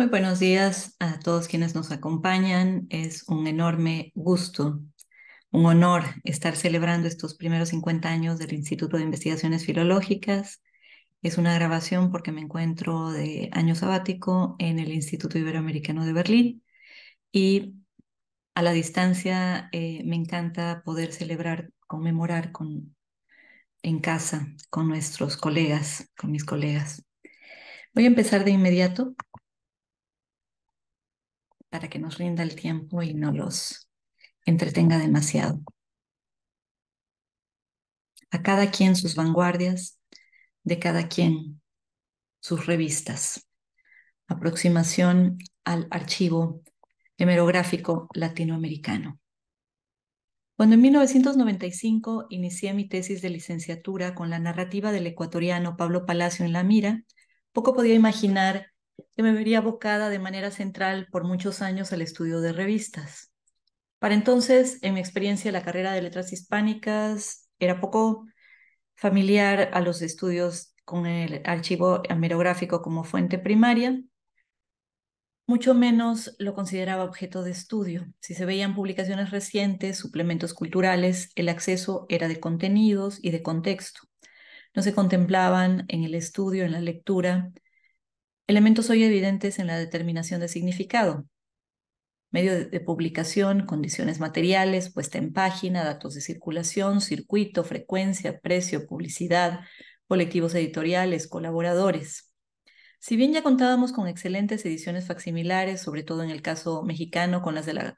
Muy buenos días a todos quienes nos acompañan. Es un enorme gusto, un honor estar celebrando estos primeros 50 años del Instituto de Investigaciones Filológicas. Es una grabación porque me encuentro de año sabático en el Instituto Iberoamericano de Berlín y a la distancia eh, me encanta poder celebrar, conmemorar con, en casa con nuestros colegas, con mis colegas. Voy a empezar de inmediato para que nos rinda el tiempo y no los entretenga demasiado. A cada quien sus vanguardias, de cada quien sus revistas. Aproximación al archivo hemerográfico latinoamericano. Cuando en 1995 inicié mi tesis de licenciatura con la narrativa del ecuatoriano Pablo Palacio en La Mira, poco podía imaginar que me vería abocada de manera central por muchos años al estudio de revistas. Para entonces, en mi experiencia, la carrera de letras hispánicas era poco familiar a los estudios con el archivo amerográfico como fuente primaria, mucho menos lo consideraba objeto de estudio. Si se veían publicaciones recientes, suplementos culturales, el acceso era de contenidos y de contexto. No se contemplaban en el estudio, en la lectura, elementos hoy evidentes en la determinación de significado. Medio de publicación, condiciones materiales, puesta en página, datos de circulación, circuito, frecuencia, precio, publicidad, colectivos editoriales, colaboradores. Si bien ya contábamos con excelentes ediciones facsimilares, sobre todo en el caso mexicano con las de la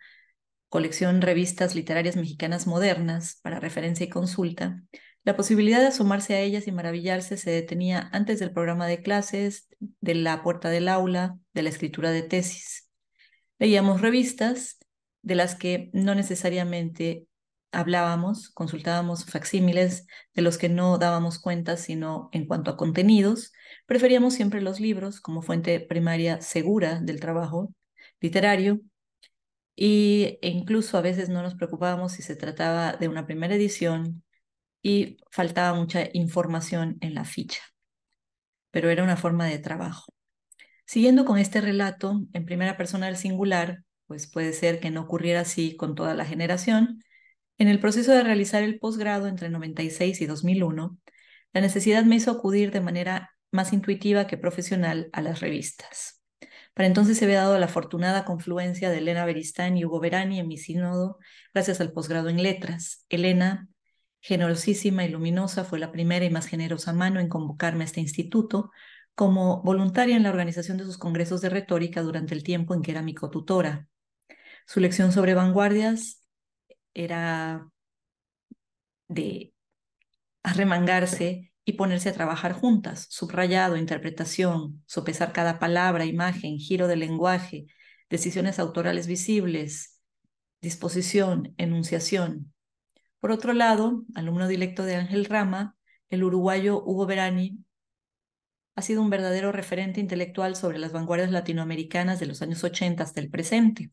colección Revistas Literarias Mexicanas Modernas para referencia y consulta, la posibilidad de asomarse a ellas y maravillarse se detenía antes del programa de clases, de la puerta del aula, de la escritura de tesis. Leíamos revistas de las que no necesariamente hablábamos, consultábamos facsímiles de los que no dábamos cuenta sino en cuanto a contenidos, preferíamos siempre los libros como fuente primaria segura del trabajo literario y, e incluso a veces no nos preocupábamos si se trataba de una primera edición y faltaba mucha información en la ficha, pero era una forma de trabajo. Siguiendo con este relato, en primera persona del singular, pues puede ser que no ocurriera así con toda la generación, en el proceso de realizar el posgrado entre 96 y 2001, la necesidad me hizo acudir de manera más intuitiva que profesional a las revistas. Para entonces se había dado la afortunada confluencia de Elena Beristán y Hugo Verani en mi sínodo, gracias al posgrado en letras. Elena generosísima y luminosa, fue la primera y más generosa mano en convocarme a este instituto como voluntaria en la organización de sus congresos de retórica durante el tiempo en que era mi cotutora. Su lección sobre vanguardias era de arremangarse y ponerse a trabajar juntas, subrayado, interpretación, sopesar cada palabra, imagen, giro del lenguaje, decisiones autorales visibles, disposición, enunciación, por otro lado, alumno directo de Ángel Rama, el uruguayo Hugo Berani ha sido un verdadero referente intelectual sobre las vanguardias latinoamericanas de los años 80 hasta el presente.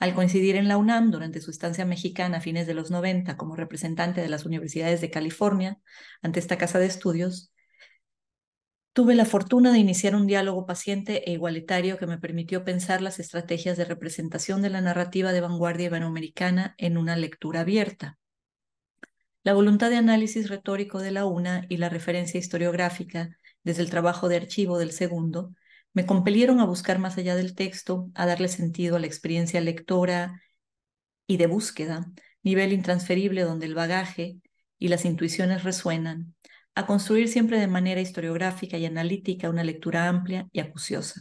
Al coincidir en la UNAM durante su estancia mexicana a fines de los 90 como representante de las universidades de California ante esta casa de estudios, tuve la fortuna de iniciar un diálogo paciente e igualitario que me permitió pensar las estrategias de representación de la narrativa de vanguardia iberoamericana en una lectura abierta la voluntad de análisis retórico de la una y la referencia historiográfica desde el trabajo de archivo del segundo me compelieron a buscar más allá del texto, a darle sentido a la experiencia lectora y de búsqueda, nivel intransferible donde el bagaje y las intuiciones resuenan, a construir siempre de manera historiográfica y analítica una lectura amplia y acuciosa.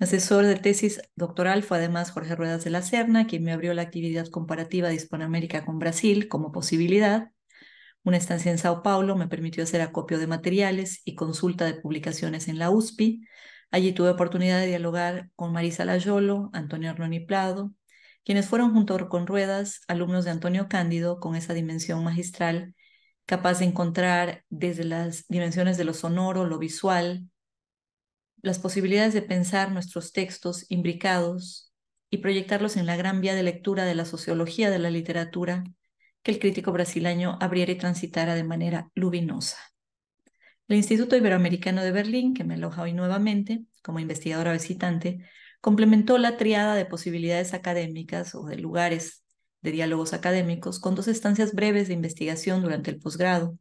Asesor de tesis doctoral fue además Jorge Ruedas de la Serna, quien me abrió la actividad comparativa de Hispanoamérica con Brasil como posibilidad. Una estancia en Sao Paulo me permitió hacer acopio de materiales y consulta de publicaciones en la USPI. Allí tuve oportunidad de dialogar con Marisa Layolo, Antonio Arnoni Plado, quienes fueron junto con Ruedas alumnos de Antonio Cándido con esa dimensión magistral capaz de encontrar desde las dimensiones de lo sonoro, lo visual, las posibilidades de pensar nuestros textos imbricados y proyectarlos en la gran vía de lectura de la sociología de la literatura que el crítico brasileño abriera y transitara de manera luminosa. El Instituto Iberoamericano de Berlín, que me aloja hoy nuevamente como investigadora visitante, complementó la triada de posibilidades académicas o de lugares de diálogos académicos con dos estancias breves de investigación durante el posgrado.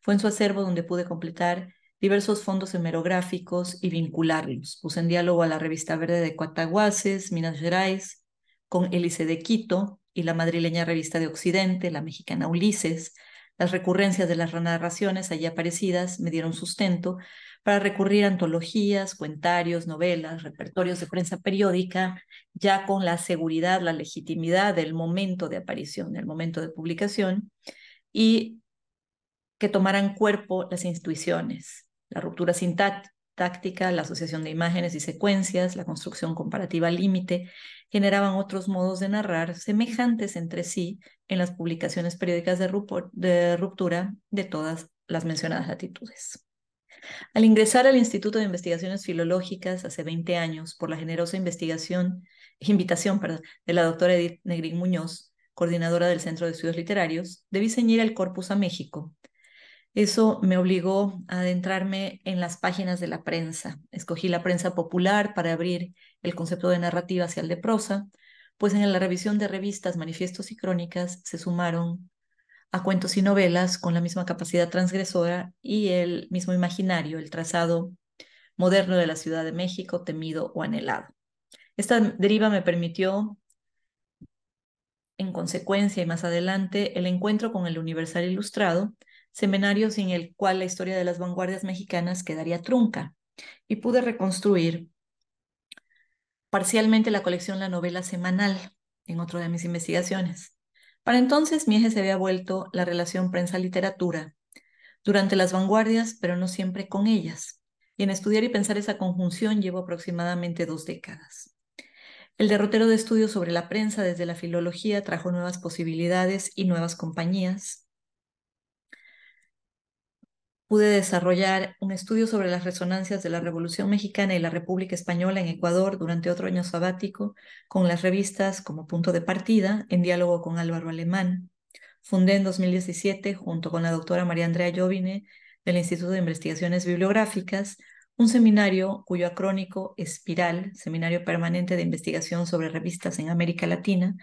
Fue en su acervo donde pude completar diversos fondos hemerográficos y vincularlos. Puse en diálogo a la revista verde de Cuataguases, Minas Gerais, con Elise de Quito y la madrileña revista de Occidente, la mexicana Ulises. Las recurrencias de las narraciones allí aparecidas me dieron sustento para recurrir a antologías, cuentarios, novelas, repertorios de prensa periódica, ya con la seguridad, la legitimidad del momento de aparición, del momento de publicación, y que tomaran cuerpo las instituciones la ruptura sintáctica, la asociación de imágenes y secuencias, la construcción comparativa límite, generaban otros modos de narrar semejantes entre sí en las publicaciones periódicas de, ruptura de todas las mencionadas latitudes. Al ingresar al Instituto de Investigaciones Filológicas hace 20 años por la generosa investigación, invitación de la doctora Edith Negrín Muñoz, coordinadora del Centro de Estudios Literarios, debí ceñir el corpus a México, eso me obligó a adentrarme en las páginas de la prensa. Escogí la prensa popular para abrir el concepto de narrativa hacia el de prosa, pues en la revisión de revistas, manifiestos y crónicas se sumaron a cuentos y novelas con la misma capacidad transgresora y el mismo imaginario, el trazado moderno de la Ciudad de México, temido o anhelado. Esta deriva me permitió, en consecuencia y más adelante, el encuentro con el Universal Ilustrado, seminario sin el cual la historia de las vanguardias mexicanas quedaría trunca, y pude reconstruir parcialmente la colección La Novela Semanal en otro de mis investigaciones. Para entonces mi eje se había vuelto la relación prensa-literatura, durante las vanguardias, pero no siempre con ellas, y en estudiar y pensar esa conjunción llevo aproximadamente dos décadas. El derrotero de estudios sobre la prensa desde la filología trajo nuevas posibilidades y nuevas compañías, pude desarrollar un estudio sobre las resonancias de la Revolución Mexicana y la República Española en Ecuador durante otro año sabático, con las revistas como punto de partida, en diálogo con Álvaro Alemán. Fundé en 2017, junto con la doctora María Andrea Llovine, del Instituto de Investigaciones Bibliográficas, un seminario cuyo acrónico Espiral, Seminario Permanente de Investigación sobre Revistas en América Latina,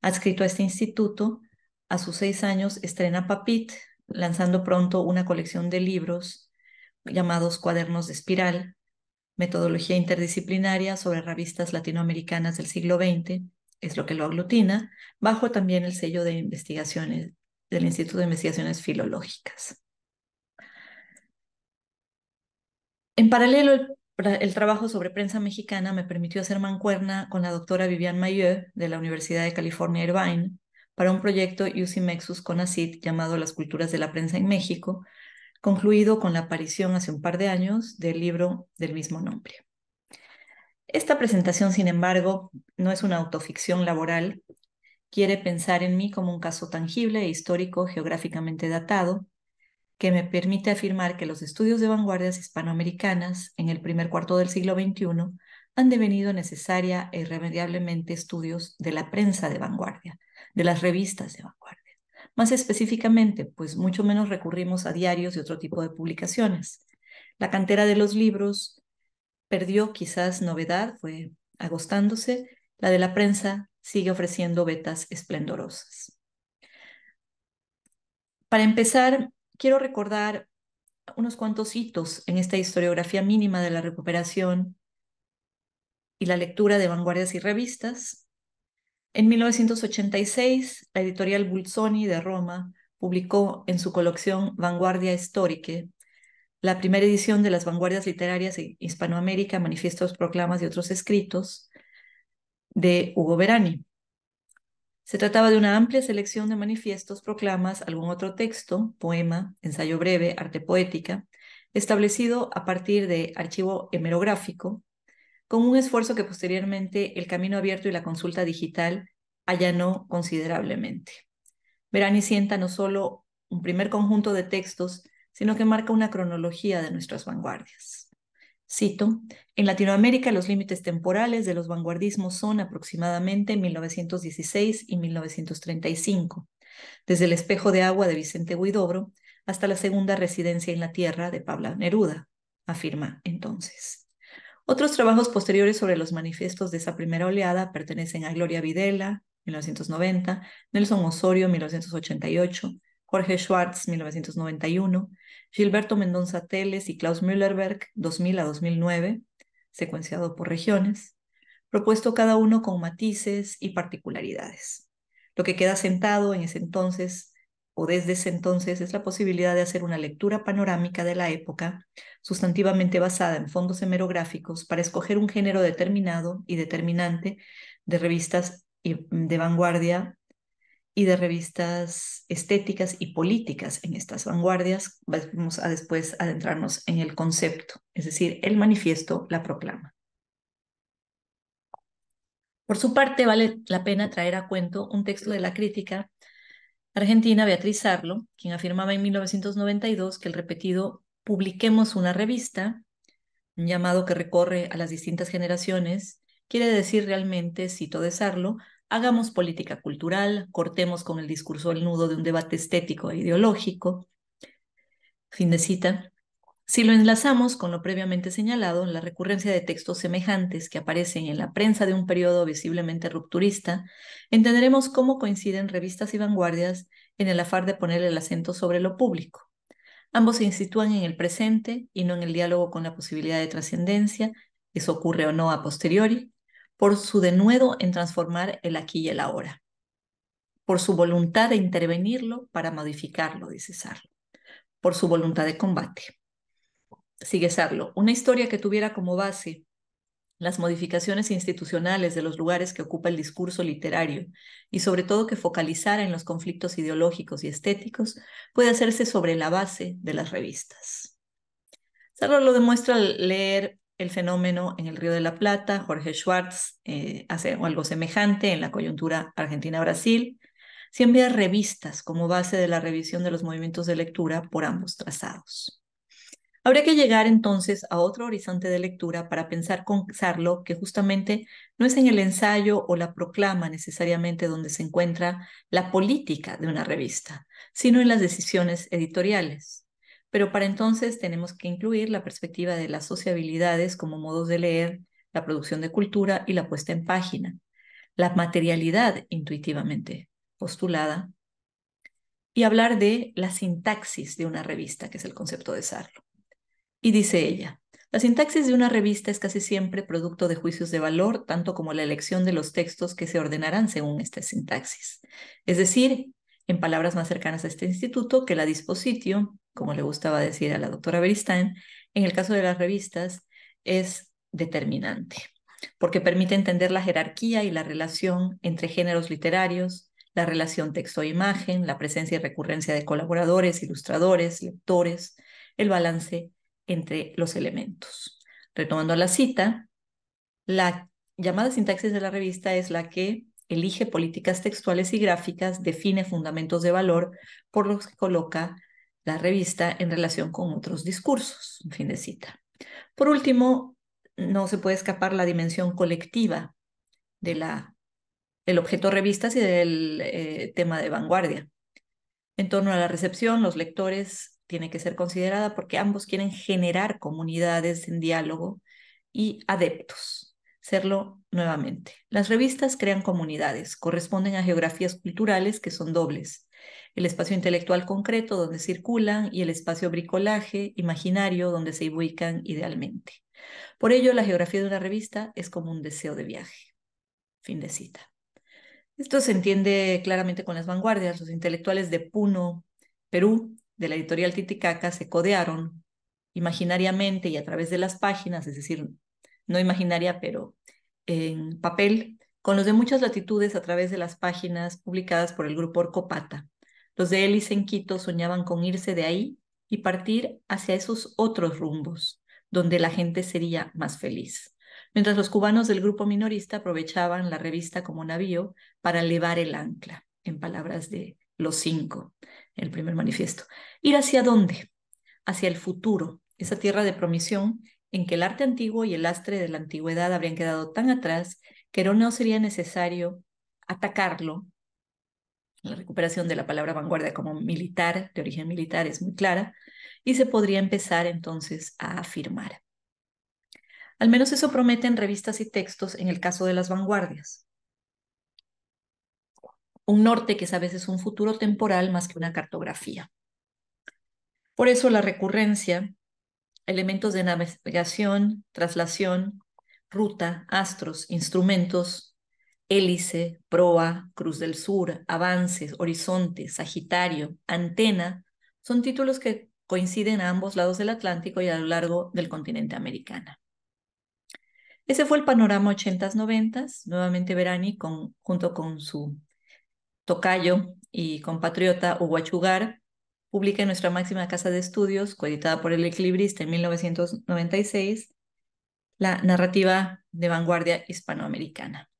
adscrito a este instituto, a sus seis años estrena Papit, lanzando pronto una colección de libros llamados Cuadernos de Espiral, Metodología Interdisciplinaria sobre Revistas Latinoamericanas del siglo XX, es lo que lo aglutina, bajo también el sello de investigaciones del Instituto de Investigaciones Filológicas. En paralelo, el, trabajo sobre prensa mexicana me permitió hacer mancuerna con la doctora Viviane Maillot de la Universidad de California Irvine, para un proyecto ucmexus con CONACYT llamado Las culturas de la prensa en México, concluido con la aparición hace un par de años del libro del mismo nombre. Esta presentación, sin embargo, no es una autoficción laboral, quiere pensar en mí como un caso tangible e histórico geográficamente datado que me permite afirmar que los estudios de vanguardias hispanoamericanas en el primer cuarto del siglo XXI han devenido necesaria e irremediablemente estudios de la prensa de vanguardia, de las revistas de vanguardia. Más específicamente, pues mucho menos recurrimos a diarios y otro tipo de publicaciones. La cantera de los libros perdió quizás novedad, fue agostándose. La de la prensa sigue ofreciendo vetas esplendorosas. Para empezar, quiero recordar unos cuantos hitos en esta historiografía mínima de la recuperación y la lectura de vanguardias y revistas, en 1986, la editorial Bulzoni de Roma publicó en su colección Vanguardia Histórica la primera edición de las vanguardias literarias de Hispanoamérica, manifiestos, proclamas y otros escritos de Hugo Verani. Se trataba de una amplia selección de manifiestos, proclamas, algún otro texto, poema, ensayo breve, arte poética, establecido a partir de archivo hemerográfico con un esfuerzo que posteriormente el camino abierto y la consulta digital allanó considerablemente. Verani sienta no solo un primer conjunto de textos, sino que marca una cronología de nuestras vanguardias. Cito, en Latinoamérica los límites temporales de los vanguardismos son aproximadamente 1916 y 1935, desde el espejo de agua de Vicente Huidobro hasta la segunda residencia en la Tierra de Pablo Neruda, afirma entonces. Otros trabajos posteriores sobre los manifiestos de esa primera oleada pertenecen a Gloria Videla, 1990, Nelson Osorio, 1988, Jorge Schwartz, 1991, Gilberto Mendonza Teles y Klaus Müllerberg, 2000 a 2009, secuenciado por regiones, propuesto cada uno con matices y particularidades. Lo que queda sentado en ese entonces o desde ese entonces es la posibilidad de hacer una lectura panorámica de la época, sustantivamente basada en fondos hemerográficos, para escoger un género determinado y determinante de revistas mm, de vanguardia y de revistas estéticas y políticas en estas vanguardias. Vamos a después adentrarnos en el concepto, es decir, el manifiesto, la proclama. Por su parte, vale la pena traer a cuento un texto de la crítica argentina Beatriz Arlo, quien afirmaba en 1992 que el repetido Publiquemos una revista, un llamado que recorre a las distintas generaciones, quiere decir realmente, cito de Sarlo, hagamos política cultural, cortemos con el discurso al nudo de un debate estético e ideológico. Fin de cita. Si lo enlazamos con lo previamente señalado, la recurrencia de textos semejantes que aparecen en la prensa de un periodo visiblemente rupturista, entenderemos cómo coinciden revistas y vanguardias en el afán de poner el acento sobre lo público. Ambos se sitúan en el presente y no en el diálogo con la posibilidad de trascendencia, eso ocurre o no a posteriori, por su denuedo en transformar el aquí y el ahora, por su voluntad de intervenirlo para modificarlo, dice Sarlo, por su voluntad de combate sigue serlo. Una historia que tuviera como base las modificaciones institucionales de los lugares que ocupa el discurso literario y sobre todo que focalizara en los conflictos ideológicos y estéticos puede hacerse sobre la base de las revistas. Sarlo lo demuestra al leer El fenómeno en el Río de la Plata, Jorge Schwartz eh, hace algo semejante en la coyuntura Argentina-Brasil, siempre envía revistas como base de la revisión de los movimientos de lectura por ambos trazados. Habría que llegar entonces a otro horizonte de lectura para pensar con Sarlo que justamente no es en el ensayo o la proclama necesariamente donde se encuentra la política de una revista, sino en las decisiones editoriales. Pero para entonces tenemos que incluir la perspectiva de las sociabilidades como modos de leer, la producción de cultura y la puesta en página, la materialidad intuitivamente postulada, y hablar de la sintaxis de una revista, que es el concepto de Sarlo. Y dice ella, la sintaxis de una revista es casi siempre producto de juicios de valor, tanto como la elección de los textos que se ordenarán según esta sintaxis. Es decir, en palabras más cercanas a este instituto, que la dispositio, como le gustaba decir a la doctora Beristain, en el caso de las revistas es determinante, porque permite entender la jerarquía y la relación entre géneros literarios, la relación texto-imagen, la presencia y recurrencia de colaboradores, ilustradores, lectores, el balance entre los elementos. Retomando la cita, la llamada sintaxis de la revista es la que elige políticas textuales y gráficas, define fundamentos de valor por los que coloca la revista en relación con otros discursos. Fin de cita. Por último, no se puede escapar la dimensión colectiva de la, del objeto revistas y del eh, tema de vanguardia. En torno a la recepción, los lectores tiene que ser considerada porque ambos quieren generar comunidades en diálogo y adeptos, serlo nuevamente. Las revistas crean comunidades, corresponden a geografías culturales que son dobles. El espacio intelectual concreto donde circulan y el espacio bricolaje imaginario donde se ubican idealmente. Por ello, la geografía de una revista es como un deseo de viaje. Fin de cita. Esto se entiende claramente con las vanguardias. Los intelectuales de Puno, Perú, de la editorial Titicaca se codearon imaginariamente y a través de las páginas, es decir, no imaginaria, pero en papel, con los de muchas latitudes a través de las páginas publicadas por el grupo Orcopata. Los de Elis en Quito soñaban con irse de ahí y partir hacia esos otros rumbos, donde la gente sería más feliz. Mientras los cubanos del grupo minorista aprovechaban la revista como navío para elevar el ancla, en palabras de los cinco el primer manifiesto. ¿Ir hacia dónde? Hacia el futuro, esa tierra de promisión en que el arte antiguo y el lastre de la antigüedad habrían quedado tan atrás que no sería necesario atacarlo. La recuperación de la palabra vanguardia como militar, de origen militar, es muy clara, y se podría empezar entonces a afirmar. Al menos eso prometen revistas y textos en el caso de las vanguardias un norte que es a veces un futuro temporal más que una cartografía. Por eso la recurrencia, elementos de navegación, traslación, ruta, astros, instrumentos, hélice, proa, cruz del sur, avances, horizonte, sagitario, antena, son títulos que coinciden a ambos lados del Atlántico y a lo largo del continente americano. Ese fue el panorama 80s-90s, nuevamente Verani junto con su tocayo y compatriota Hugo Achugar, publica en nuestra máxima casa de estudios, coeditada por el equilibrista en 1996, la narrativa de vanguardia hispanoamericana.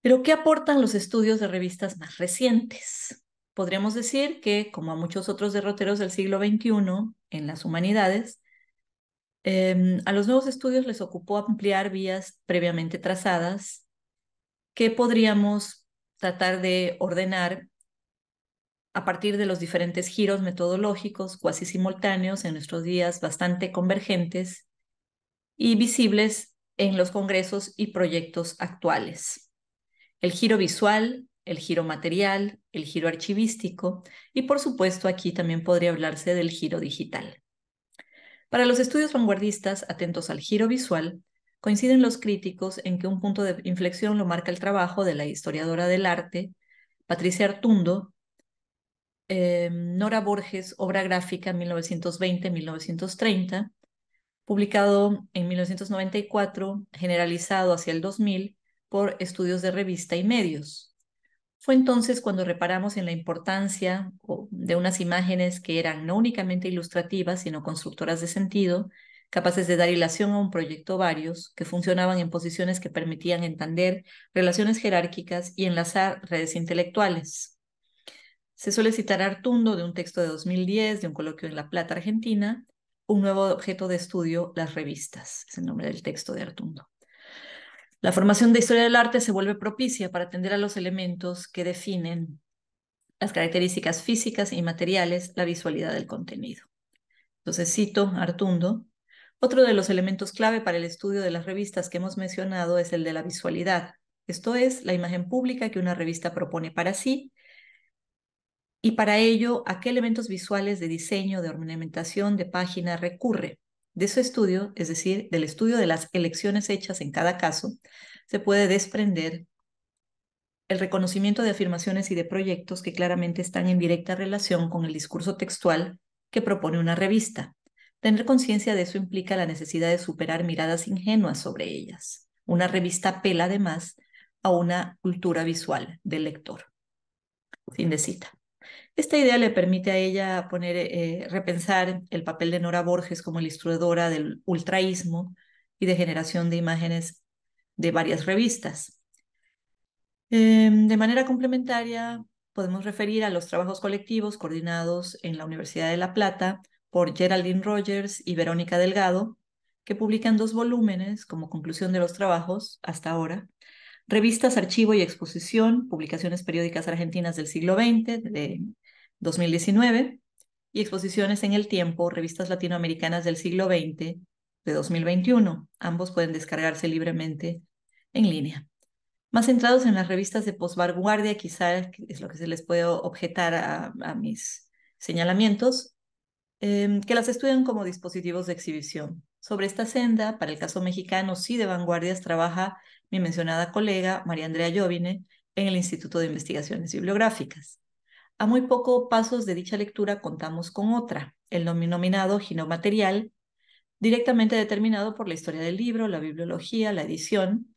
Pero, ¿qué aportan los estudios de revistas más recientes? Podríamos decir que, como a muchos otros derroteros del siglo XXI en las humanidades, em, a los nuevos estudios les ocupó ampliar vías previamente trazadas que podríamos tratar de ordenar a partir de los diferentes giros metodológicos cuasi simultáneos en nuestros días bastante convergentes y visibles en los congresos y proyectos actuales. El giro visual, el giro material, el giro archivístico y por supuesto aquí también podría hablarse del giro digital. Para los estudios vanguardistas atentos al giro visual, Coinciden los críticos en que un punto de inflexión lo marca el trabajo de la historiadora del arte Patricia Artundo, eh, Nora Borges, Obra Gráfica 1920-1930, publicado en 1994, generalizado hacia el 2000 por estudios de revista y medios. Fue entonces cuando reparamos en la importancia de unas imágenes que eran no únicamente ilustrativas, sino constructoras de sentido, capaces de dar hilación a un proyecto varios, que funcionaban en posiciones que permitían entender relaciones jerárquicas y enlazar redes intelectuales. Se suele citar Artundo de un texto de 2010 de un coloquio en La Plata, Argentina, un nuevo objeto de estudio, las revistas, es el nombre del texto de Artundo. La formación de historia del arte se vuelve propicia para atender a los elementos que definen las características físicas y materiales, la visualidad del contenido. Entonces cito Artundo, otro de los elementos clave para el estudio de las revistas que hemos mencionado es el de la visualidad, esto es, la imagen pública que una revista propone para sí y para ello a qué elementos visuales de diseño, de ornamentación, de página recurre. De su estudio, es decir, del estudio de las elecciones hechas en cada caso, se puede desprender el reconocimiento de afirmaciones y de proyectos que claramente están en directa relación con el discurso textual que propone una revista. Tener conciencia de eso implica la necesidad de superar miradas ingenuas sobre ellas. Una revista apela además a una cultura visual del lector. Fin de cita. Esta idea le permite a ella poner, eh, repensar el papel de Nora Borges como ilustradora del ultraísmo y de generación de imágenes de varias revistas. Em, de manera complementaria, podemos referir a los trabajos colectivos coordinados en la Universidad de La Plata por Geraldine Rogers y Verónica Delgado, que publican dos volúmenes como conclusión de los trabajos hasta ahora. Revistas, archivo y exposición, publicaciones periódicas argentinas del siglo XX, de 2019, y exposiciones en el tiempo, revistas latinoamericanas del siglo XX, de 2021. Ambos pueden descargarse libremente en línea. Más centrados en las revistas de posvanguardia, quizás es lo que se les puede objetar a mis señalamientos, Em, que las estudian como dispositivos de exhibición. Sobre esta senda, para el caso mexicano, sí de vanguardias, trabaja mi mencionada colega María Andrea Llovine en el Instituto de Investigaciones Bibliográficas. A muy pocos pasos de dicha lectura contamos con otra, el denominado ginomaterial, directamente determinado por la historia del libro, la bibliología, la edición.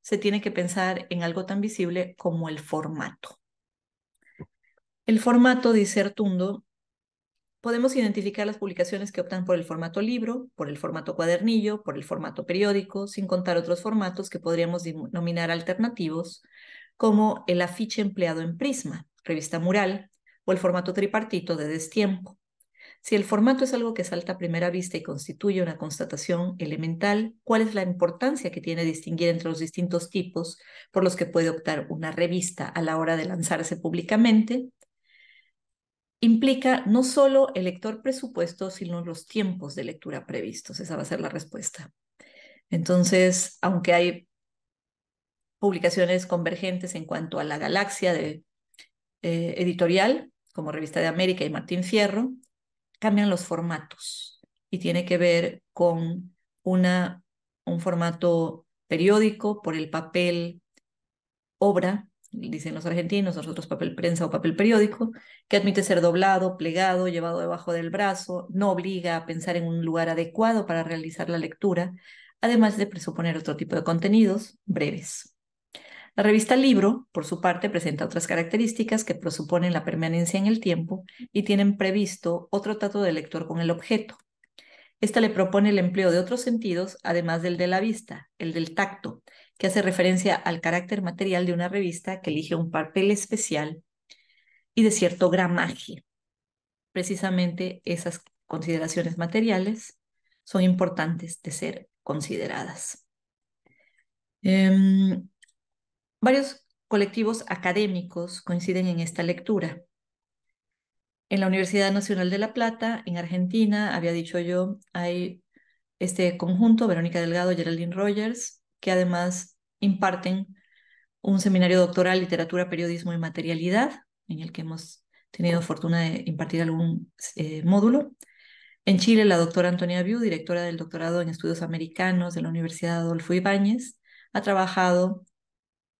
Se tiene que pensar en algo tan visible como el formato. El formato, dice Artundo, podemos identificar las publicaciones que optan por el formato libro, por el formato cuadernillo, por el formato periódico, sin contar otros formatos que podríamos denominar alternativos, como el afiche empleado en Prisma, revista mural, o el formato tripartito de destiempo. Si el formato es algo que salta a primera vista y constituye una constatación elemental, ¿cuál es la importancia que tiene distinguir entre los distintos tipos por los que puede optar una revista a la hora de lanzarse públicamente? implica no solo el lector presupuesto, sino los tiempos de lectura previstos. Esa va a ser la respuesta. Entonces, aunque hay publicaciones convergentes en cuanto a la galaxia de, eh, editorial, como Revista de América y Martín Fierro, cambian los formatos y tiene que ver con una, un formato periódico por el papel obra dicen los argentinos, nosotros papel prensa o papel periódico, que admite ser doblado, plegado, llevado debajo del brazo, no obliga a pensar en un lugar adecuado para realizar la lectura, además de presuponer otro tipo de contenidos breves. La revista Libro, por su parte, presenta otras características que presuponen la permanencia en el tiempo y tienen previsto otro trato del lector con el objeto. Esta le propone el empleo de otros sentidos, además del de la vista, el del tacto, que hace referencia al carácter material de una revista que elige un papel especial y de cierto gramaje. Precisamente esas consideraciones materiales son importantes de ser consideradas. Em, varios colectivos académicos coinciden en esta lectura. En la Universidad Nacional de La Plata, en Argentina, había dicho yo, hay este conjunto, Verónica Delgado, Geraldine Rogers, que además imparten un seminario doctoral Literatura, Periodismo y Materialidad, en el que hemos tenido fortuna de impartir algún eh, módulo. En Chile, la doctora Antonia view directora del doctorado en estudios americanos de la Universidad Adolfo Ibáñez, ha trabajado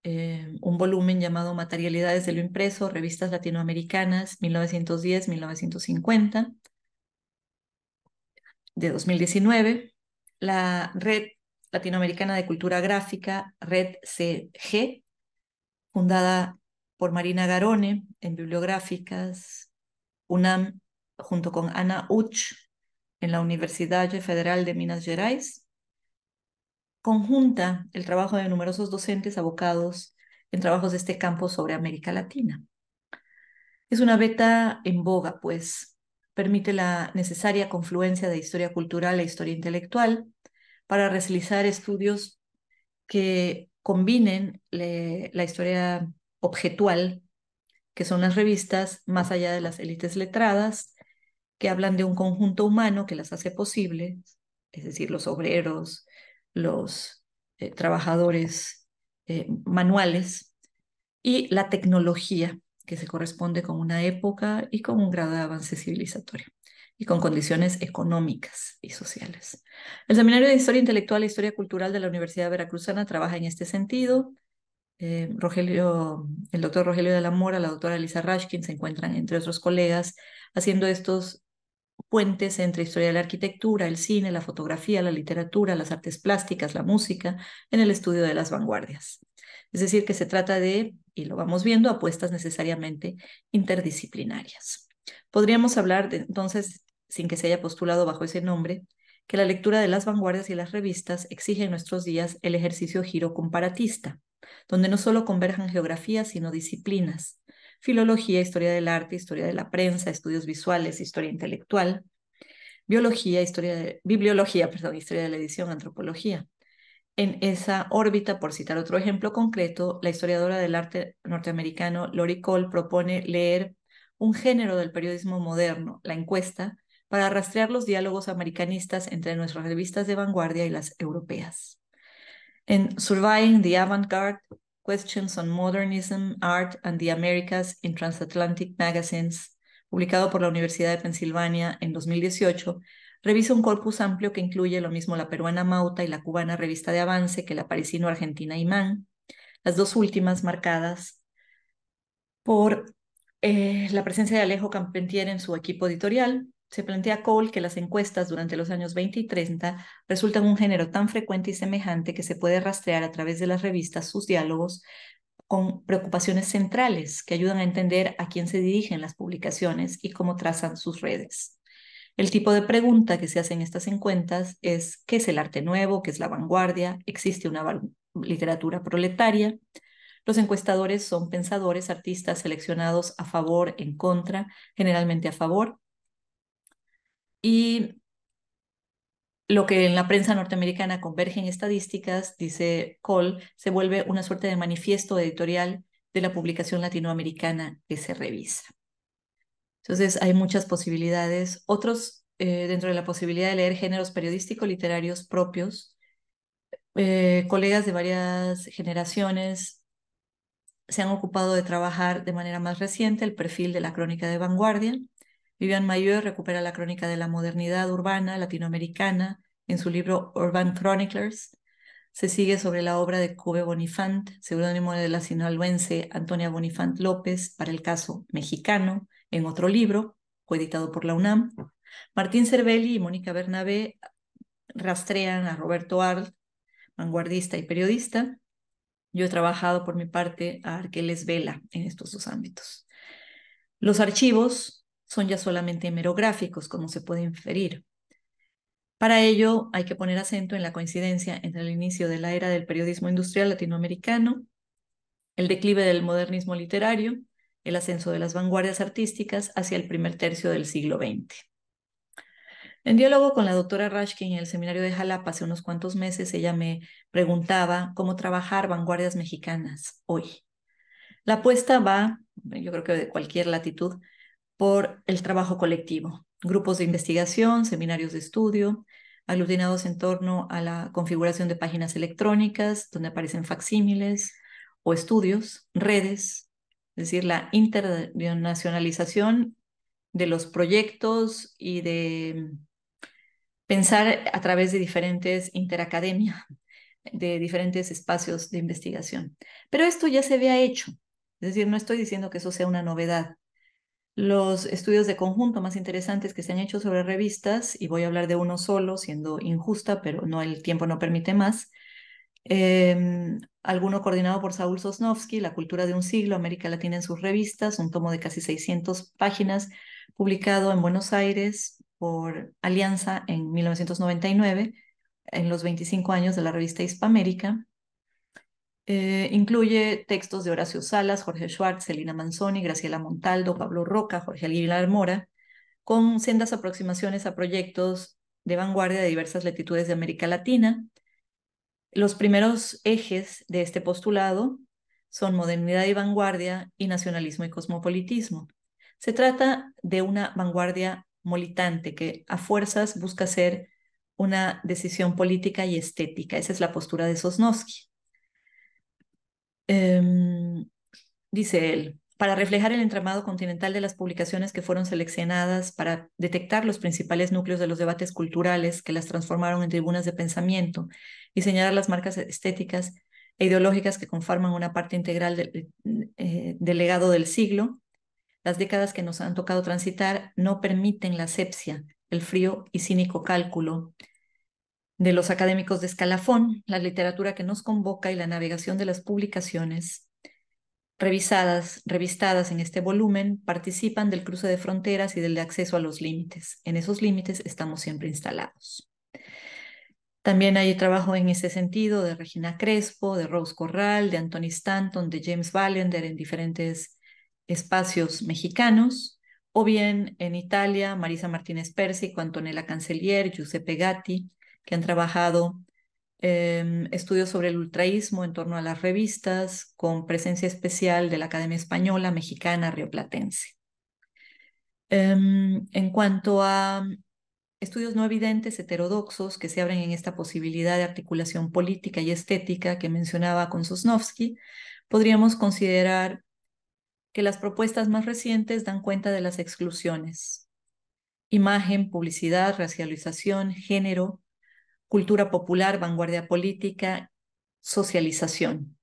eh, un volumen llamado Materialidades de lo Impreso, Revistas Latinoamericanas, 1910-1950, de 2019. La red Latinoamericana de Cultura Gráfica, Red CG, fundada por Marina Garone en Bibliográficas, UNAM, junto con Ana Uch en la Universidad Federal de Minas Gerais, conjunta el trabajo de numerosos docentes abocados en trabajos de este campo sobre América Latina. Es una beta en boga, pues permite la necesaria confluencia de historia cultural e historia intelectual, para realizar estudios que combinen la historia objetual, que son las revistas, más allá de las élites letradas, que hablan de un conjunto humano que las hace posible, es decir, los obreros, los eh, trabajadores eh, manuales, y la tecnología, que se corresponde con una época y con un grado de avance civilizatorio y con condiciones económicas y sociales. El Seminario de Historia Intelectual e Historia Cultural de la Universidad Veracruzana trabaja en este sentido. Eh, Rogelio, el doctor Rogelio de la Mora, la doctora Lisa Rashkin se encuentran entre otros colegas haciendo estos puentes entre historia de la arquitectura, el cine, la fotografía, la literatura, las artes plásticas, la música, en el estudio de las vanguardias. Es decir, que se trata de, y lo vamos viendo, apuestas necesariamente interdisciplinarias. Podríamos hablar entonces, sin que se haya postulado bajo ese nombre, que la lectura de las vanguardias y las revistas exige en nuestros días el ejercicio giro comparatista, donde no solo converjan geografías, sino disciplinas, filología, historia del arte, historia de la prensa, estudios visuales, historia intelectual, biología, historia de, bibliología, perdón, historia de la edición, antropología. En esa órbita, por citar otro ejemplo concreto, la historiadora del arte norteamericano Lori Cole propone leer un género del periodismo moderno, la encuesta, para rastrear los diálogos americanistas entre nuestras revistas de vanguardia y las europeas. En Surveying the Avant-Garde, Questions on Modernism, Art and the Americas in Transatlantic Magazines, publicado por la Universidad de Pensilvania en 2018, revisa un corpus amplio que incluye lo mismo la peruana Mauta y la cubana Revista de Avance que la parisino-argentina Imán, las dos últimas marcadas por eh, la presencia de Alejo Campentier en su equipo editorial, se plantea Cole que las encuestas durante los años 20 y 30 resultan un género tan frecuente y semejante que se puede rastrear a través de las revistas sus diálogos con preocupaciones centrales que ayudan a entender a quién se dirigen las publicaciones y cómo trazan sus redes. El tipo de pregunta que se hacen estas encuestas es ¿qué es el arte nuevo? ¿Qué es la vanguardia? ¿Existe una literatura proletaria? Los encuestadores son pensadores, artistas seleccionados a favor, en contra, generalmente a favor. Y lo que en la prensa norteamericana convergen estadísticas, dice Cole, se vuelve una suerte de manifiesto editorial de la publicación latinoamericana que se revisa. Entonces hay muchas posibilidades. Otros, eh, dentro de la posibilidad de leer géneros periodísticos, literarios propios, eh, colegas de varias generaciones se han ocupado de trabajar de manera más reciente el perfil de la crónica de vanguardia. Vivian Mayor recupera la crónica de la modernidad urbana latinoamericana en su libro Urban Chroniclers. Se sigue sobre la obra de Cube Bonifant, seudónimo de la sinaloense Antonia Bonifant López, para el caso mexicano, en otro libro, coeditado por la UNAM. Martín Cervelli y Mónica Bernabé rastrean a Roberto Arlt, vanguardista y periodista, yo he trabajado por mi parte a Arqueles Vela en estos dos ámbitos. Los archivos son ya solamente hemerográficos, como se puede inferir. Para ello, hay que poner acento en la coincidencia entre el inicio de la era del periodismo industrial latinoamericano, el declive del modernismo literario, el ascenso de las vanguardias artísticas hacia el primer tercio del siglo XX. En diálogo con la doctora Rashkin en el seminario de Jalapa hace unos cuantos meses, ella me preguntaba cómo trabajar vanguardias mexicanas hoy. La apuesta va, yo creo que de cualquier latitud, por el trabajo colectivo, grupos de investigación, seminarios de estudio, aglutinados en torno a la configuración de páginas electrónicas, donde aparecen facsímiles o estudios, redes, es decir, la internacionalización de los proyectos y de pensar a través de diferentes interacademia, de diferentes espacios de investigación. Pero esto ya se había hecho, es decir, no estoy diciendo que eso sea una novedad. Los estudios de conjunto más interesantes que se han hecho sobre revistas, y voy a hablar de uno solo, siendo injusta, pero no el tiempo no permite más, em, alguno coordinado por Saúl Sosnovsky, La cultura de un siglo, América Latina en sus revistas, un tomo de casi 600 páginas, publicado en Buenos Aires por Alianza en 1999, en los 25 años de la revista Hispamérica. Eh, incluye textos de Horacio Salas, Jorge Schwartz, Celina Manzoni, Graciela Montaldo, Pablo Roca, Jorge Aguilar Mora, con sendas aproximaciones a proyectos de vanguardia de diversas latitudes de América Latina. Los primeros ejes de este postulado son modernidad y vanguardia y nacionalismo y cosmopolitismo. Se trata de una vanguardia molitante, que a fuerzas busca ser una decisión política y estética. Esa es la postura de Sosnowski em, dice él, para reflejar el entramado continental de las publicaciones que fueron seleccionadas, para detectar los principales núcleos de los debates culturales que las transformaron en tribunas de pensamiento y señalar las marcas estéticas e ideológicas que conforman una parte integral del eh, legado del siglo, las décadas que nos han tocado transitar no permiten la asepsia, el frío y cínico cálculo de los académicos de escalafón, la literatura que nos convoca y la navegación de las publicaciones revisadas, revistadas en este volumen, participan del cruce de fronteras y del acceso a los límites. En esos límites estamos siempre instalados. También hay trabajo en ese sentido de Regina Crespo, de Rose Corral, de Anthony Stanton, de James Valender en diferentes espacios mexicanos, o bien en Italia, Marisa Martínez y Antonella Cancelier, Giuseppe Gatti, que han trabajado em, estudios sobre el ultraísmo en torno a las revistas, con presencia especial de la Academia Española, Mexicana, Rioplatense. Em, en cuanto a estudios no evidentes, heterodoxos, que se abren en esta posibilidad de articulación política y estética que mencionaba con Sosnovsky, podríamos considerar que las propuestas más recientes dan cuenta de las exclusiones. Imagen, publicidad, racialización, género, cultura popular, vanguardia política, socialización.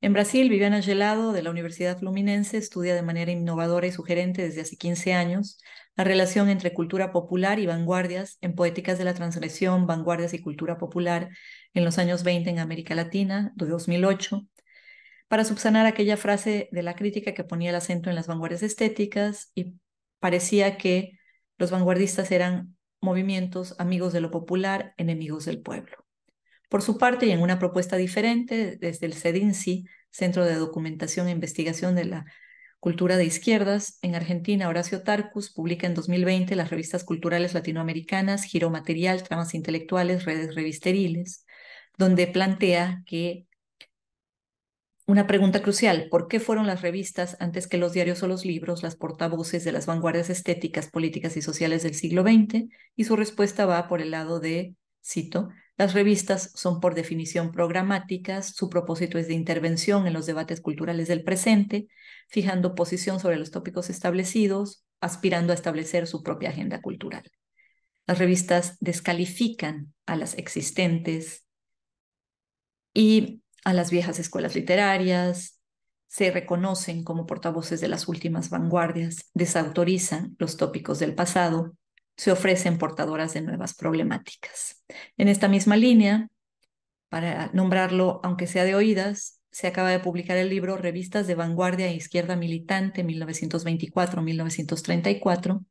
En Brasil, Viviana Gelado, de la Universidad Fluminense, estudia de manera innovadora y sugerente desde hace 15 años la relación entre cultura popular y vanguardias en Poéticas de la Transgresión, Vanguardias y Cultura Popular en los años 20 en América Latina, de 2008, para subsanar aquella frase de la crítica que ponía el acento en las vanguardias estéticas y parecía que los vanguardistas eran movimientos amigos de lo popular, enemigos del pueblo. Por su parte, y en una propuesta diferente, desde el CEDINCI, Centro de Documentación e Investigación de la Cultura de Izquierdas, en Argentina, Horacio Tarcus publica en 2020 las revistas culturales latinoamericanas, Giro Material, Tramas Intelectuales, Redes Revisteriles, donde plantea que una pregunta crucial, ¿por qué fueron las revistas antes que los diarios o los libros las portavoces de las vanguardias estéticas, políticas y sociales del siglo XX? Y su respuesta va por el lado de, cito, las revistas son por definición programáticas, su propósito es de intervención en los debates culturales del presente, fijando posición sobre los tópicos establecidos, aspirando a establecer su propia agenda cultural. Las revistas descalifican a las existentes y a las viejas escuelas literarias, se reconocen como portavoces de las últimas vanguardias, desautorizan los tópicos del pasado, se ofrecen portadoras de nuevas problemáticas. En esta misma línea, para nombrarlo aunque sea de oídas, se acaba de publicar el libro Revistas de Vanguardia e Izquierda Militante 1924-1934,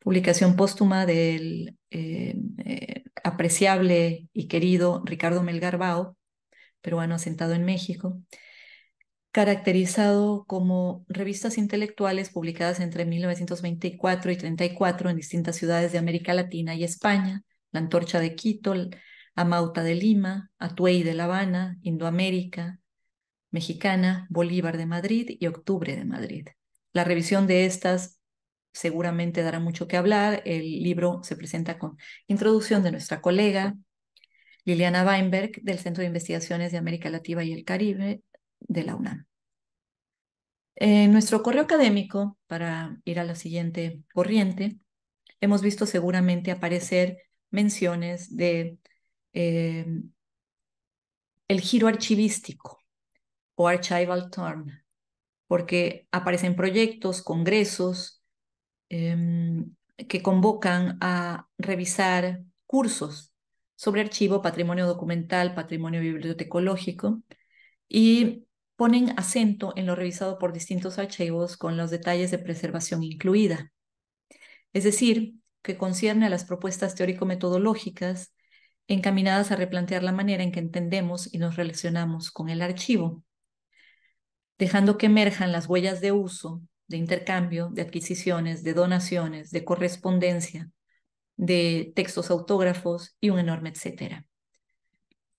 publicación póstuma del eh, eh, apreciable y querido Ricardo Melgarbao, peruano asentado en México, caracterizado como revistas intelectuales publicadas entre 1924 y 34 en distintas ciudades de América Latina y España, La Antorcha de Quito, Amauta de Lima, Atuey de La Habana, Indoamérica, Mexicana, Bolívar de Madrid y Octubre de Madrid. La revisión de estas seguramente dará mucho que hablar. El libro se presenta con introducción de nuestra colega, Liliana Weinberg, del Centro de Investigaciones de América Latina y el Caribe de la UNAM. En nuestro correo académico, para ir a la siguiente corriente, hemos visto seguramente aparecer menciones de eh, el giro archivístico o archival turn, porque aparecen proyectos, congresos em, que convocan a revisar cursos sobre archivo, patrimonio documental, patrimonio bibliotecológico y ponen acento en lo revisado por distintos archivos con los detalles de preservación incluida. Es decir, que concierne a las propuestas teórico-metodológicas encaminadas a replantear la manera en que entendemos y nos relacionamos con el archivo, dejando que emerjan las huellas de uso, de intercambio, de adquisiciones, de donaciones, de correspondencia, de textos autógrafos y un enorme etcétera,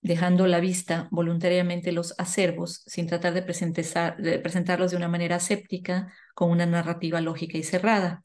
dejando a la vista voluntariamente los acervos sin tratar de, presentarlos de una manera séptica con una narrativa lógica y cerrada.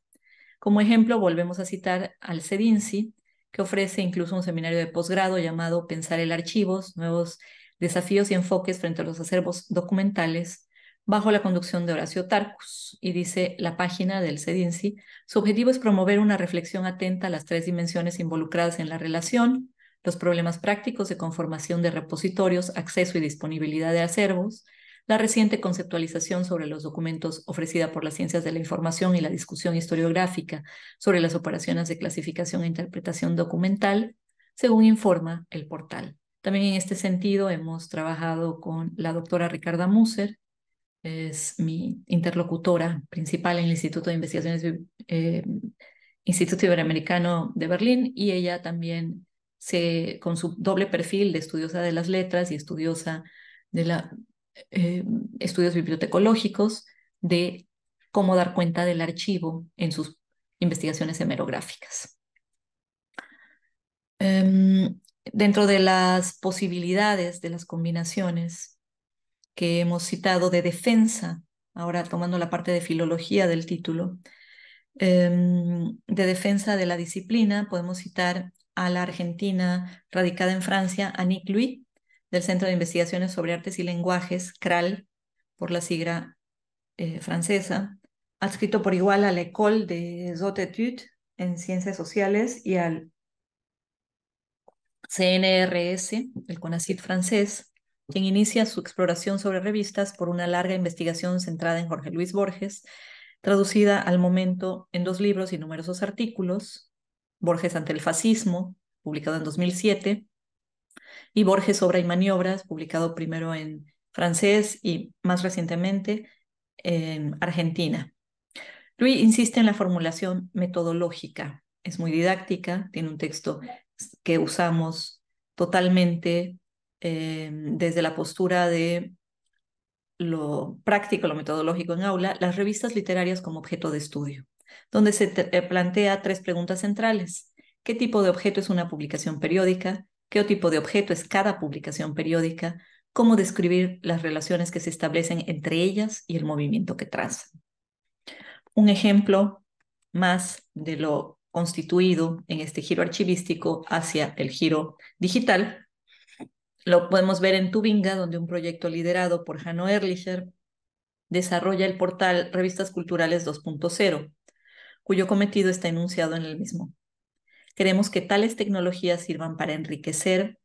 Como ejemplo, volvemos a citar al CEDINCI, que ofrece incluso un seminario de posgrado llamado Pensar el archivos, nuevos desafíos y enfoques frente a los acervos documentales, bajo la conducción de Horacio Tarcus, y dice la página del CEDINCI, su objetivo es promover una reflexión atenta a las tres dimensiones involucradas en la relación, los problemas prácticos de conformación de repositorios, acceso y disponibilidad de acervos, la reciente conceptualización sobre los documentos ofrecida por las ciencias de la información y la discusión historiográfica sobre las operaciones de clasificación e interpretación documental, según informa el portal. También en este sentido hemos trabajado con la doctora Ricarda Musser, es mi interlocutora principal en el Instituto de Investigaciones eh, Instituto Iberoamericano de Berlín y ella también se, con su doble perfil de estudiosa de las letras y estudiosa de la, eh, estudios bibliotecológicos, de cómo dar cuenta del archivo en sus investigaciones hemerográficas. Em, dentro de las posibilidades de las combinaciones que hemos citado de defensa, ahora tomando la parte de filología del título, em, de defensa de la disciplina, podemos citar a la argentina radicada en Francia, Annick Louis, del Centro de Investigaciones sobre Artes y Lenguajes, CRAL, por la sigla eh, francesa, adscrito por igual a la École des Hautes en Ciencias Sociales y al CNRS, el CONACIT francés, quien inicia su exploración sobre revistas por una larga investigación centrada en Jorge Luis Borges, traducida al momento en dos libros y numerosos artículos, Borges ante el fascismo, publicado en 2007, y Borges Obra y Maniobras, publicado primero en francés y más recientemente en Argentina. Luis insiste en la formulación metodológica, es muy didáctica, tiene un texto que usamos totalmente Em, desde la postura de lo práctico, lo metodológico en aula, las revistas literarias como objeto de estudio, donde se eh, plantea tres preguntas centrales. ¿Qué tipo de objeto es una publicación periódica? ¿Qué tipo de objeto es cada publicación periódica? ¿Cómo describir las relaciones que se establecen entre ellas y el movimiento que trazan? Un ejemplo más de lo constituido en este giro archivístico hacia el giro digital lo podemos ver en Tubinga, donde un proyecto liderado por Hanno Erlicher desarrolla el portal Revistas Culturales 2.0, cuyo cometido está enunciado en el mismo. Queremos que tales tecnologías sirvan para enriquecer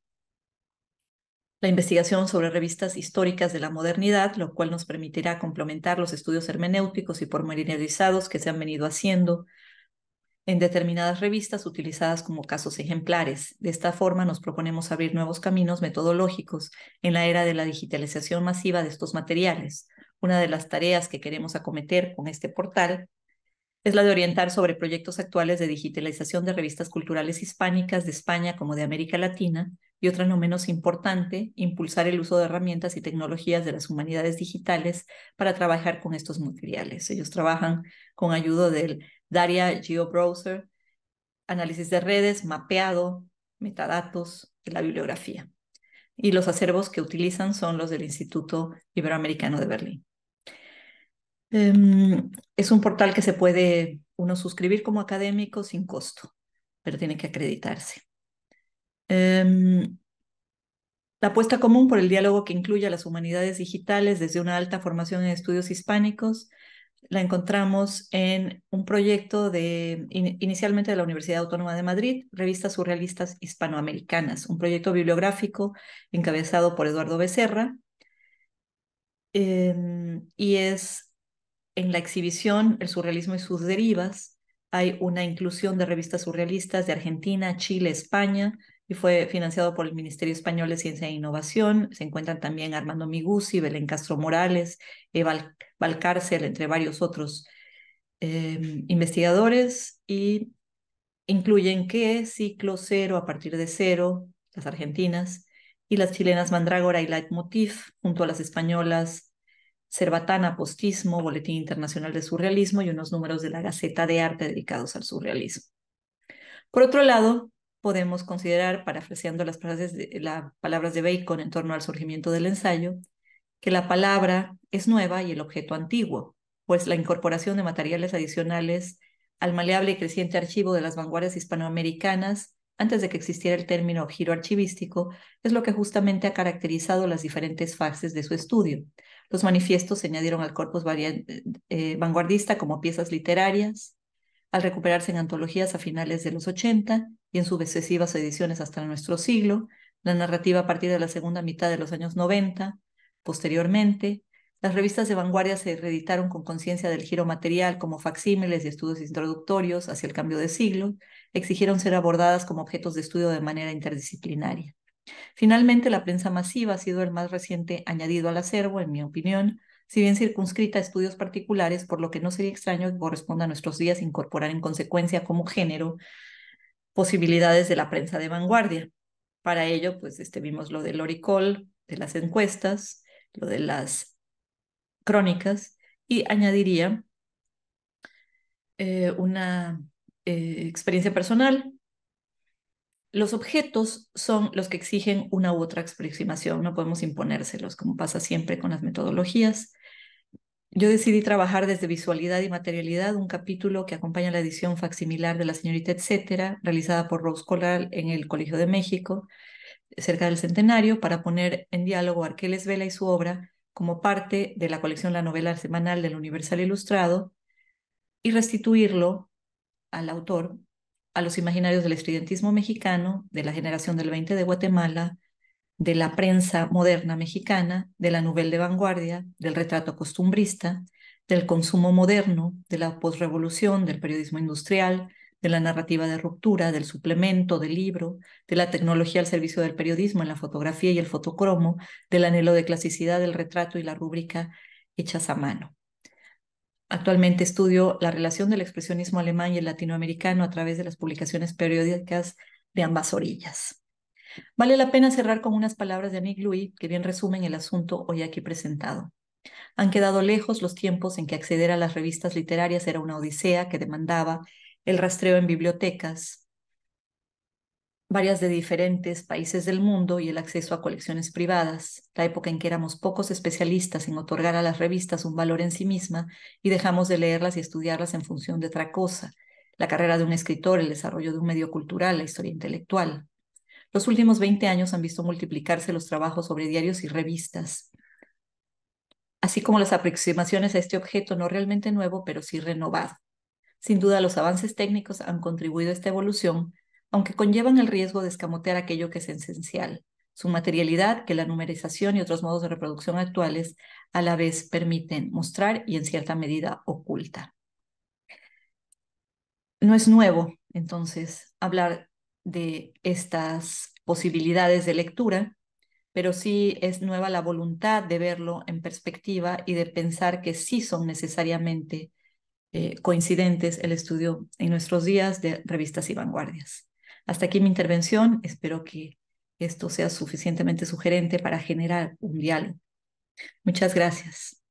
la investigación sobre revistas históricas de la modernidad, lo cual nos permitirá complementar los estudios hermenéuticos y pormenorizados que se han venido haciendo en determinadas revistas utilizadas como casos ejemplares. De esta forma nos proponemos abrir nuevos caminos metodológicos en la era de la digitalización masiva de estos materiales. Una de las tareas que queremos acometer con este portal es la de orientar sobre proyectos actuales de digitalización de revistas culturales hispánicas de España como de América Latina y otra no menos importante, impulsar el uso de herramientas y tecnologías de las humanidades digitales para trabajar con estos materiales. Ellos trabajan con ayuda del Daria GeoBrowser, análisis de redes, mapeado, metadatos y la bibliografía. Y los acervos que utilizan son los del Instituto Iberoamericano de Berlín. Em, es un portal que se puede uno suscribir como académico sin costo, pero tiene que acreditarse. Em, la apuesta común por el diálogo que incluye a las humanidades digitales desde una alta formación en estudios hispánicos la encontramos en un proyecto de, inicialmente de la Universidad Autónoma de Madrid, Revistas Surrealistas Hispanoamericanas, un proyecto bibliográfico encabezado por Eduardo Becerra. Em, y es en la exhibición El surrealismo y sus derivas, hay una inclusión de revistas surrealistas de Argentina, Chile, España, y fue financiado por el Ministerio Español de Ciencia e Innovación. Se encuentran también Armando Migusi, Belén Castro Morales, Eva Valcárcel, entre varios otros em, investigadores, y incluyen que ciclo cero a partir de cero, las argentinas, y las chilenas Mandrágora y Leitmotiv, junto a las españolas Cerbatana, Postismo, Boletín Internacional de Surrealismo y unos números de la Gaceta de Arte dedicados al surrealismo. Por otro lado, podemos considerar, parafraseando las, palabras de Bacon en torno al surgimiento del ensayo, que la palabra es nueva y el objeto antiguo, pues la incorporación de materiales adicionales al maleable y creciente archivo de las vanguardias hispanoamericanas antes de que existiera el término giro archivístico, es lo que justamente ha caracterizado las diferentes fases de su estudio. Los manifiestos se añadieron al corpus eh, eh, vanguardista como piezas literarias, al recuperarse en antologías a finales de los 80 en sus sucesivas ediciones hasta nuestro siglo, la narrativa a partir de la segunda mitad de los años 90. Posteriormente, las revistas de vanguardia se reeditaron con conciencia del giro material como facsímiles y estudios introductorios hacia el cambio de siglo, exigieron ser abordadas como objetos de estudio de manera interdisciplinaria. Finalmente, la prensa masiva ha sido el más reciente añadido al acervo, en mi opinión, si bien circunscrita a estudios particulares, por lo que no sería extraño que corresponda a nuestros días incorporar en consecuencia como género posibilidades de la prensa de vanguardia. Para ello, pues este, vimos lo del Oricol, de las encuestas, lo de las crónicas y añadiría eh, una eh, experiencia personal. Los objetos son los que exigen una u otra aproximación, no podemos imponérselos, como pasa siempre con las metodologías. Yo decidí trabajar desde visualidad y materialidad, un capítulo que acompaña la edición facsimilar de La señorita etcétera, realizada por Rose en el Colegio de México, cerca del centenario, para poner en diálogo a Arqueles Vela y su obra como parte de la colección La Novela Semanal del Universal Ilustrado y restituirlo al autor a los imaginarios del estudiantismo mexicano, de la generación del 20 de Guatemala, de la prensa moderna mexicana, de la nouvelle de vanguardia, del retrato costumbrista, del consumo moderno, de la posrevolución, del periodismo industrial, de la narrativa de ruptura, del suplemento, del libro, de la tecnología al servicio del periodismo en la fotografía y el fotocromo, del anhelo de clasicidad del retrato y la rúbrica hechas a mano. Actualmente estudio la relación del expresionismo alemán y el latinoamericano a través de las publicaciones periódicas de ambas orillas. Vale la pena cerrar con unas palabras de Nick Louis que bien resumen el asunto hoy aquí presentado. Han quedado lejos los tiempos en que acceder a las revistas literarias era una odisea que demandaba el rastreo en bibliotecas, varias de diferentes países del mundo y el acceso a colecciones privadas, la época en que éramos pocos especialistas en otorgar a las revistas un valor en sí misma y dejamos de leerlas y estudiarlas en función de otra cosa, la carrera de un escritor, el desarrollo de un medio cultural, la historia intelectual. Los últimos 20 años han visto multiplicarse los trabajos sobre diarios y revistas, así como las aproximaciones a este objeto no realmente nuevo, pero sí renovado. Sin duda, los avances técnicos han contribuido a esta evolución, aunque conllevan el riesgo de escamotear aquello que es esencial, su materialidad que la numerización y otros modos de reproducción actuales a la vez permiten mostrar y en cierta medida oculta. No es nuevo, entonces, hablar de estas posibilidades de lectura, pero sí es nueva la voluntad de verlo en perspectiva y de pensar que sí son necesariamente eh, coincidentes el estudio en nuestros días de revistas y vanguardias. Hasta aquí mi intervención. Espero que esto sea suficientemente sugerente para generar un diálogo. Muchas gracias.